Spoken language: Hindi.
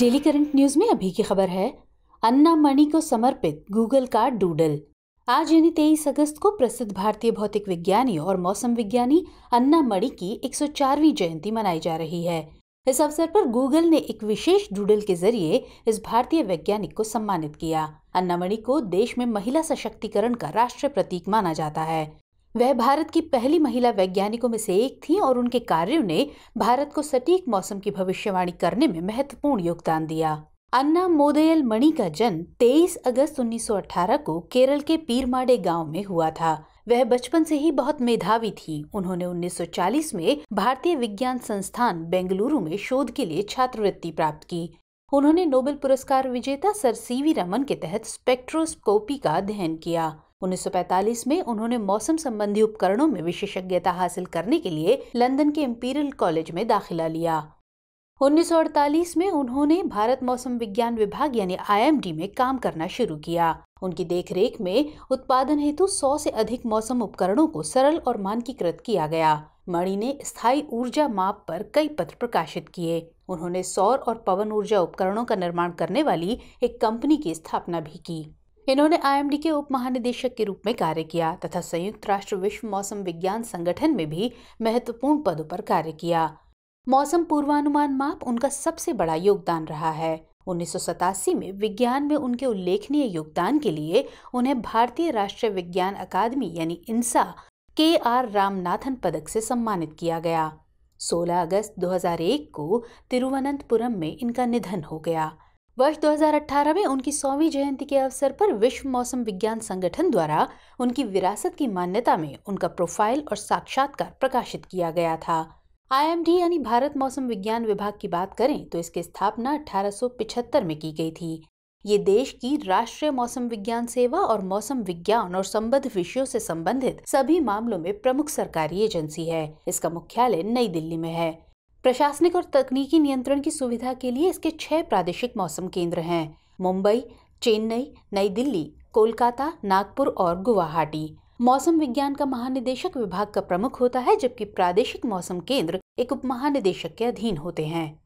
डेली करंट न्यूज में अभी की खबर है अन्ना मणि को समर्पित गूगल का डूडल आज यानी तेईस अगस्त को प्रसिद्ध भारतीय भौतिक विज्ञानी और मौसम विज्ञानी अन्ना मणि की 104वीं जयंती मनाई जा रही है इस अवसर पर गूगल ने एक विशेष डूडल के जरिए इस भारतीय वैज्ञानिक को सम्मानित किया अन्नामणि को देश में महिला सशक्तिकरण का राष्ट्रीय प्रतीक माना जाता है वह भारत की पहली महिला वैज्ञानिकों में से एक थीं और उनके कार्यों ने भारत को सटीक मौसम की भविष्यवाणी करने में महत्वपूर्ण योगदान दिया अन्ना मोदयल मणि का जन्म 23 अगस्त 1918 को केरल के पीरमाडे गांव में हुआ था वह बचपन से ही बहुत मेधावी थी उन्होंने 1940 में भारतीय विज्ञान संस्थान बेंगलुरु में शोध के लिए छात्रवृत्ति प्राप्त की उन्होंने नोबेल पुरस्कार विजेता सर सीवी रमन के तहत स्पेक्ट्रोस्कोपी का अध्ययन किया 1945 में उन्होंने मौसम संबंधी उपकरणों में विशेषज्ञता हासिल करने के लिए लंदन के इम्पीरियल कॉलेज में दाखिला लिया 1948 में उन्होंने भारत मौसम विज्ञान विभाग यानी आईएमडी में काम करना शुरू किया उनकी देखरेख में उत्पादन हेतु 100 से अधिक मौसम उपकरणों को सरल और मानकीकृत किया गया मणि ने स्थायी ऊर्जा माप पर कई पत्र प्रकाशित किए उन्होंने सौर और पवन ऊर्जा उपकरणों का निर्माण करने वाली एक कंपनी की स्थापना भी की इन्होंने आईएमडी के उप महानिदेशक के रूप में कार्य किया तथा संयुक्त राष्ट्र विश्व मौसम विज्ञान संगठन में भी महत्वपूर्ण पदों पर कार्य किया मौसम पूर्वानुमान माप उनका सबसे बड़ा योगदान रहा है उन्नीस में विज्ञान में उनके उल्लेखनीय योगदान के लिए उन्हें भारतीय राष्ट्रीय विज्ञान अकादमी यानी इंसा के आर रामनाथन पदक से सम्मानित किया गया 16 अगस्त 2001 को तिरुवनंतपुरम में इनका निधन हो गया वर्ष 2018 में उनकी सौवीं जयंती के अवसर पर विश्व मौसम विज्ञान संगठन द्वारा उनकी विरासत की मान्यता में उनका प्रोफाइल और साक्षात्कार प्रकाशित किया गया था आईएमडी यानी भारत मौसम विज्ञान विभाग की बात करें तो इसकी स्थापना अठारह में की गई थी ये देश की राष्ट्रीय मौसम विज्ञान सेवा और मौसम विज्ञान और संबद्ध विषयों से संबंधित सभी मामलों में प्रमुख सरकारी एजेंसी है इसका मुख्यालय नई दिल्ली में है प्रशासनिक और तकनीकी नियंत्रण की सुविधा के लिए इसके छह प्रादेशिक मौसम केंद्र हैं मुंबई चेन्नई नई दिल्ली कोलकाता नागपुर और गुवाहाटी मौसम विज्ञान का महानिदेशक विभाग का प्रमुख होता है जबकि प्रादेशिक मौसम केंद्र एक उप महानिदेशक के अधीन होते हैं